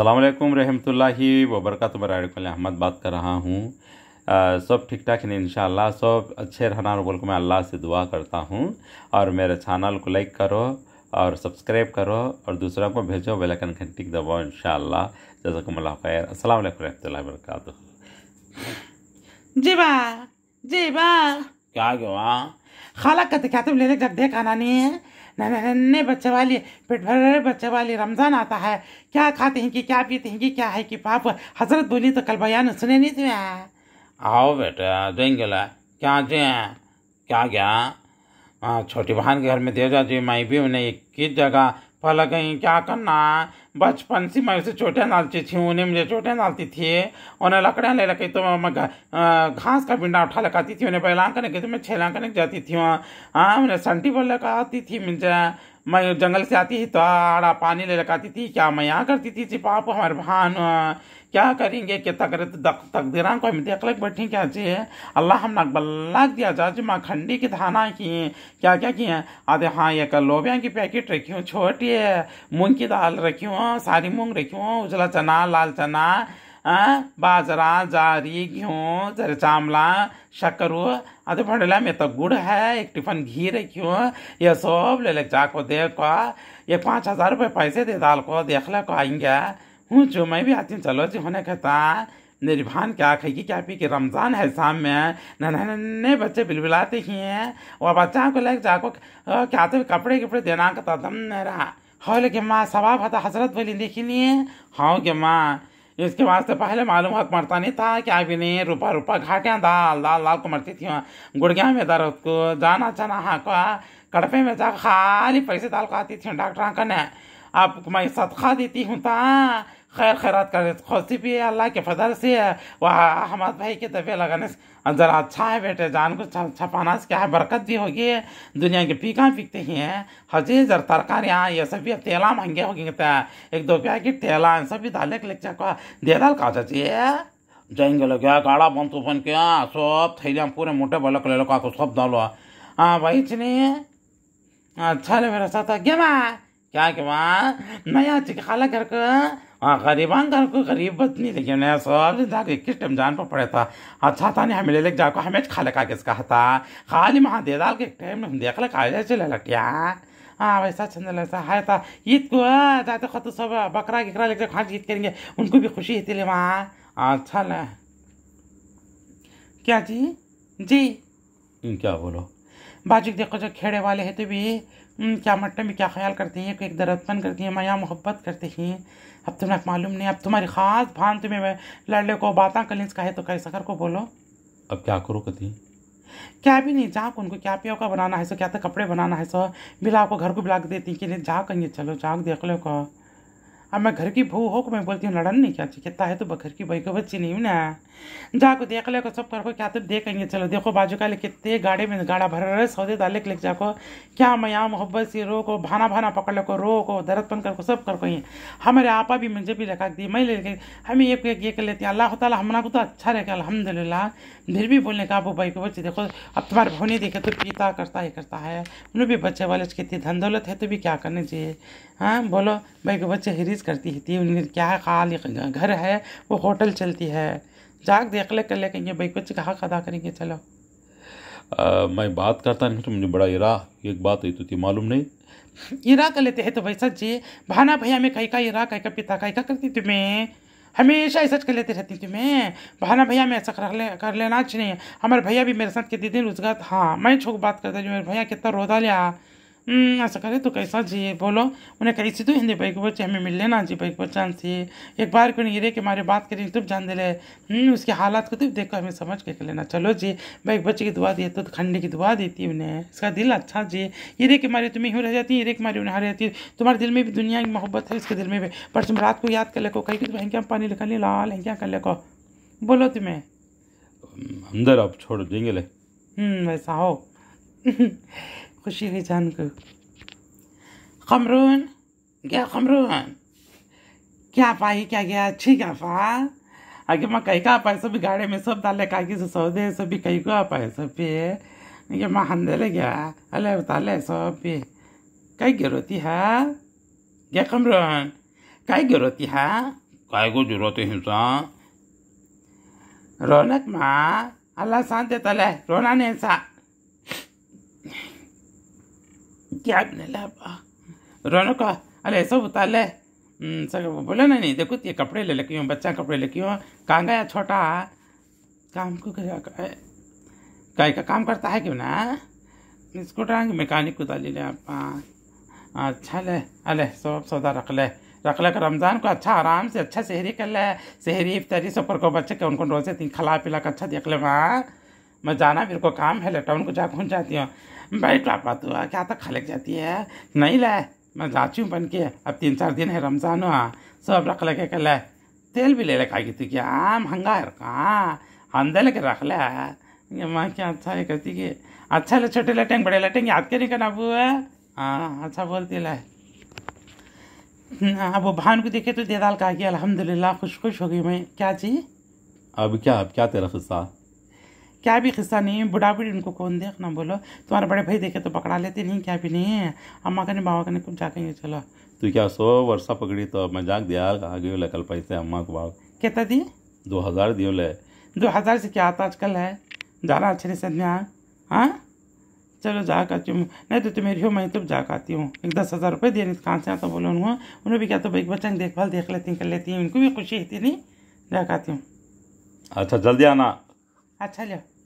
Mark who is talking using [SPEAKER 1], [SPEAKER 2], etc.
[SPEAKER 1] अल्लाम रहमत वबरकत बरकल अहमद बात कर रहा हूँ सब ठीक ठाक हैं इन सब अच्छे रहना और बोल को मैं अल्लाह से दुआ करता हूँ और मेरे चैनल को लाइक करो और सब्सक्राइब करो और दूसरा को भेजो बेलकन घंटी दबाओ इन शजकमल खैर असल रहमतुल्ला वरक जी वाह जी क्या खाला कहते क्या तुम लेने जब देख आना नहीं है नन्हे बच्चे वाली पेट रहे बच्चे वाली रमज़ान आता है क्या खाते हैं कि क्या पीते हैं कि क्या है कि पाप हजरत बोली तो कल बयान सुने नहीं थे आओ बेटा देंगे ला क्या दे क्या क्या हाँ, छोटी बहन के घर में दे जाती माई भी उन्हें एक जगह पहला कहीं क्या करना बचपन से मैं उसे चोटे डालती थी उन्हें मुझे चोटे डालती थी उन्हें लकड़ियाँ ले लगी तो मैं घास का बिंडा उठा लगाती थी उन्हें पहला करने के तो मैं छेला करने जाती थी हाँ उन्हें संटी बोल लगाती थी मुझे मैं जंगल से आती थी तो आड़ा पानी ले लगाती थी क्या मैं यहाँ करती थी जी पाप हमारे भान क्या करेंगे कि तकरीत तो तकदीरान को हम लग बैठी क्या जी अल्लाह हम नकबल्ला दिया जाज माँ खंडी की धाना किए क्या क्या किए आधे हाँ ये कर लोबिया की पैकेट रखी हूँ छोटी है मूँग की दाल रखी हूँ सारी मूँग रखी हूँ उजला चना लाल चना आ, हाँ, बाजरा जारी घेऊन जर चामला शकरू अरे म्हणला में तो गुड है एक टिफन घी हूँ ये सब ले ले देख देखो ये पाँच हजार रुपये पैसे दे दाल को देख ले को आएंगे ऊँचो मैं भी आती हूँ चलो जी होने कहता निर्भान क्या खेगी क्या पी के रमज़ान है शाम में नन्हे नन्हे बच्चे बिलबिलाते ही हैं और बच्चा को लेकर जाको क्या तो कपड़े कपड़े देना का तदम तो नहीं रहा हौल के माँ सवाब हता हजरत बोली देखी नहीं है हाँ के माँ इसके वास्ते पहले मालूम हक मरता नहीं था क्या भी नहीं रूपा रूपा घाटियाँ दाल दाल दाल को मरती थी गुड़गिया में दर उसको जाना चाना हाँ का कड़पे में जा खाली पैसे दाल को आती थी डॉक्टर ने आप मैं सदखा देती हूँ ता खैर खैरत कर खुशी भी है अल्लाह के फजल से है वह अहमद भाई की तबीयत लगाने से ज़रा अच्छा है बेटे जान को छपाना से क्या है बरकत भी होगी दुनिया के पीका पीकते ही हैं हजी जर तरकारियाँ ये सब भी तेला महंगे हो गए एक दो रुपया की तेला इन सब भी दाले के लिए को दे दाल का चाहिए जाएंगे लोग क्या काड़ा बन तूफान क्या हाँ, सब थैलियाँ पूरे मोटे बलक ले लो का तो सब डालो हाँ भाई चलिए अच्छा ले मेरे साथ गेमा क्या क्या वहाँ नया चिकाला करके हाँ गरीबान घर को गरीब बदनी देखिए मैंने सवाल किस टाइम जान पर पड़े था अच्छा था नहीं हमें ले जाकर हमें खा का किसका था खाली महा दे डाल के टाइम हम देख ले काले चले लटिया हाँ वैसा चंदन वैसा है था ईद को जाते खत सब बकरा गिकरा लेकर खा ईद करेंगे उनको भी खुशी है तेल वहाँ अच्छा ल क्या जी जी क्या बोलो बाजिक देखो जो खेड़े वाले हैं तो वे क्या मट्टे में क्या ख्याल करते हैं एक दरदपन करती हैं माया मोहब्बत करते हैं अब तुम्हें तो मालूम नहीं अब तुम्हारी खास भान तुम्हें लड़ले को बाता कलिंस का है तो कैसा कर को बोलो अब क्या करो कती क्या भी नहीं जाक उनको क्या पियो का बनाना है सो क्या तो कपड़े बनाना है सो बिला को घर को बिला के देती कि नहीं जा कहीं चलो जाक देख लो को अब मैं घर की भू हो को मैं बोलती हूँ लड़न नहीं क्या चाहिए कितना है तो घर की भाई को बच्ची नहीं ना जाको देख ले को सब करको क्या तुम तो देखेंगे चलो देखो बाजू का कितने गाड़े में गाड़ा भर रहे सौदे दाले लिख जाको क्या मया मोहब्बत सी रो को भाना भाना पकड़ ले को रो को पन कर को सब कर को ये हमारे आपा भी मुझे भी लगा दी मैं लेके हम एक एक ये कर लेते हैं अल्लाह ताला हमारा को तो अच्छा रहेगा अलहमदिल्ला फिर भी बोलने का वो भाई को बच्चे देखो अब तुम्हारे भोने देखे तो पीता करता ही करता है उन्हें भी बच्चे वाले कितनी धन दौलत है तो भी क्या करनी चाहिए हाँ बोलो भाई के बच्चे हिरीज करती थी उनकी क्या खाली घर है वो होटल चलती है जाग देख ले कर ले कहेंगे भाई कुछ हक अदा करेंगे चलो आ, मैं बात करता नहीं तो मुझे बड़ा इरा एक बात है तो थी मालूम नहीं इरा कर लेते हैं तो भाई सच जी भाना भैया में कहीं का इरा कहीं का पिता कहीं का करती तुम्हें हमेशा ऐसा कर लेते रहती थी मैं भाना भैया मैं ऐसा कर ले कर लेना चाहिए हमारे भैया भी मेरे साथ कहते दिन उसका हाँ मैं छोक बात करता जो मेरे भैया कितना रोदा लिया हम्म, ऐसा करे तो कैसा जिए बोलो उन्हें कैसी तो हिंदी भाई को बच्चे हमें मिल लेना जी भाई को चांस ये एक बार को नहीं रे के हमारे बात करें तुम जान दे रहे हम्म, उसके हालात को तुम देखो हमें समझ के लेना चलो जी भाई बच्चे की दुआ दिए तो खंडे की दुआ देती है उन्हें इसका दिल अच्छा जी ये रे के मारे तुम्हें यूँ रह जाती है ये रे के मारे उन्हें हार है तुम्हारे दिल में भी दुनिया की मोहब्बत है उसके दिल में भी पर तुम रात को याद कर लेको कहीं कि क्या पानी लिखा ली लाल है क्या कर लेको बोलो तुम्हें अंदर आप छोड़ देंगे ले हम्म, वैसा हो खुशी हुई जानकर कमरून क्या कमरून क्या पाई क्या गया अच्छी क्या पा आगे मैं कई का पाए सब गाड़े में सब डाले काकी से सौदे सब भी कई को पाए सब पे ये हंदे ले गया अले ताले सब पे कई गिरोती है क्या कमरून कई गिरोती है काय को जरूरत हिंसा रौनक माँ अल्लाह शांत तले रोना नहीं सा क्या रौनक अरे ऐसा उतार ले सब बोला ना नहीं देखो ये कपड़े ले लेके बच्चा कपड़े लेके कहाँ गया छोटा काम को गाय का काम करता है क्यों ना इसको डांग मैकेनिक को डाली ले आप अच्छा ले अले सब सौदा रख ले रख ले रमज़ान को अच्छा आराम से अच्छा शहरी कर ले शहरी इफ्तारी सब पर को बच्चे के उनको रोज़े तीन खिला पिला कर अच्छा देख ले वहाँ मैं जाना मेरे को काम है लेटाउन को जा पहुँच जाती हूँ भाई पापा तो क्या तक खलक जाती है नहीं लाए मैं जाती हूँ बन के अब तीन चार दिन है रमज़ान हुआ सब रख लगे कल तेल भी ले ले खाएगी तू क्या महंगा है कहाँ अंदर लेके रख ले माँ क्या अच्छा है कहती कि अच्छा ले छोटे लटेंगे बड़े लटेंगे याद करी नहीं करना है हाँ अच्छा बोलती लाए हाँ, अब वो भान को देखे तो देदाल कहा कि अलहमदिल्ला खुश खुश हो गई मैं क्या जी अब क्या अब क्या तेरा गुस्सा क्या भी किस्सा नहीं है बुढ़ा बुढ़ी उनको कौन देखना बोलो तुम्हारे बड़े भाई देखे तो पकड़ा लेते नहीं क्या भी नहीं है अम्मा कहने बाबा कहने कुछ जाकेंगे चलो तू क्या सौ वर्षा पकड़ी तो मैं जाग दिया आगे कल पैसे अम्मा को बाबा कहता दिए दो हज़ार दियो ले दो हज़ार से क्या आता आजकल है जाना अच्छे से में हाँ चलो जा करती हूँ नहीं तो तुम्हें हो मैं तो जा करती हूँ एक दस हज़ार रुपये देने कहाँ से आता बोलो उन्होंने उन्होंने भी क्या तो एक बच्चा देखभाल देख लेती कर लेती हैं उनको भी खुशी होती नहीं जा करती हूँ अच्छा जल्दी आना अच्छा लो